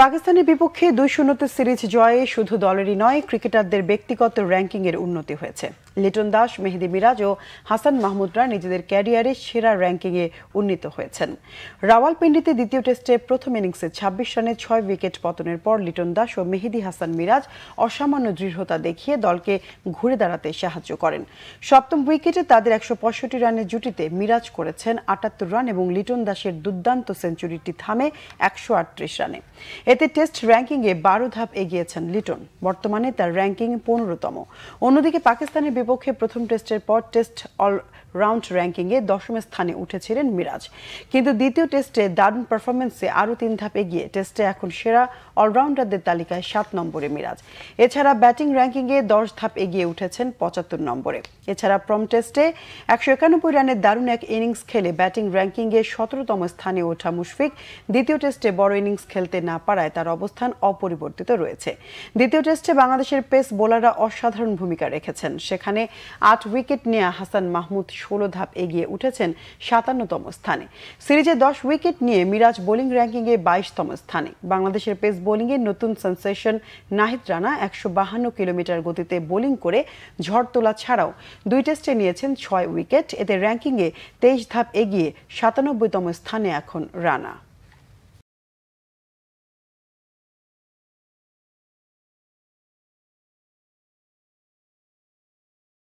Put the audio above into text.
পাকিস্তানের বিপক্ষে দুই শূন্যতে সিরিজ জয়ে শুধু দলেরই নয় ক্রিকেটারদের ব্যক্তিগত র্যাঙ্কিংয়ের উন্নতি হয়েছে লিটন দাস মেহেদি মিরাজ ও হাসান মাহমুদরা নিজেদের ক্যারিয়ারে সেরা র্যাঙ্কিংয়ে উন্নীত হয়েছেন রাওয়ালপিন্ডিতে দ্বিতীয় টেস্টে প্রথম ইনিংসে ছাব্বিশ রানে ছয় উইকেট পতনের পর লিটন দাস ও মেহেদি হাসান মিরাজ অসামান্য দৃঢ়তা দেখিয়ে দলকে ঘুরে দাঁড়াতে সাহায্য করেন সপ্তম উইকেটে তাদের একশো পঁয়ষট্টি রানের জুটিতে মিরাজ করেছেন আটাত্তর রান এবং লিটন দাসের দুর্দান্ত সেঞ্চুরিটি থামে একশো আটত্রিশ রানে এতে টেস্ট র্যাঙ্কিংয়ে বারো ধাপ এগিয়েছেন লিটন বর্তমানে তার র্যাঙ্কিং পনেরোতম অন্যদিকে পাকিস্তানের বিপক্ষে প্রথম টেস্টের পর টেস্ট অল রাউন্ড র্যাঙ্কিংয়ে দশম স্থানে উঠেছিলেন মিরাজ কিন্তু দ্বিতীয় টেস্টে দারুণ পারফরমেন্সে আরও তিন ধাপ এগিয়ে টেস্টে এখন সেরা অলরাউন্ডারদের তালিকায় সাত নম্বরে মিরাজ এছাড়া ব্যাটিং র্যাঙ্কিংয়ে দশ ধাপ এগিয়ে উঠেছেন পঁচাত্তর নম্বরে এছাড়া প্রম টেস্টে একশো একানব্বই রানের দারুণ এক ইনিংস খেলে ব্যাটিং র্যাঙ্কিংয়ে সতেরোতম স্থানে ওঠা মুশফিক দ্বিতীয় টেস্টে বড় ইনিংস খেলতে না পারে পাড়ায় তার অবস্থান অপরিবর্তিত রয়েছে দ্বিতীয় টেস্টে বাংলাদেশের পেস বোলাররা অসাধারণ ভূমিকা রেখেছেন সেখানে আট উইকেট নেয়া হাসান মাহমুদ ষোলো ধাপ এগিয়ে উঠেছেন সাতান্নতম স্থানে সিরিজে দশ উইকেট নিয়ে মিরাজ বোলিং র্যাঙ্কিংয়ে বাইশতম স্থানে বাংলাদেশের পেস বোলিংয়ে নতুন সেন্সেশন নাহিদ রানা একশো বাহান্ন কিলোমিটার গতিতে বোলিং করে ঝড় তোলা ছাড়াও দুই টেস্টে নিয়েছেন ছয় উইকেট এতে র্যাঙ্কিংয়ে তেইশ ধাপ এগিয়ে সাতানব্বইতম স্থানে এখন রানা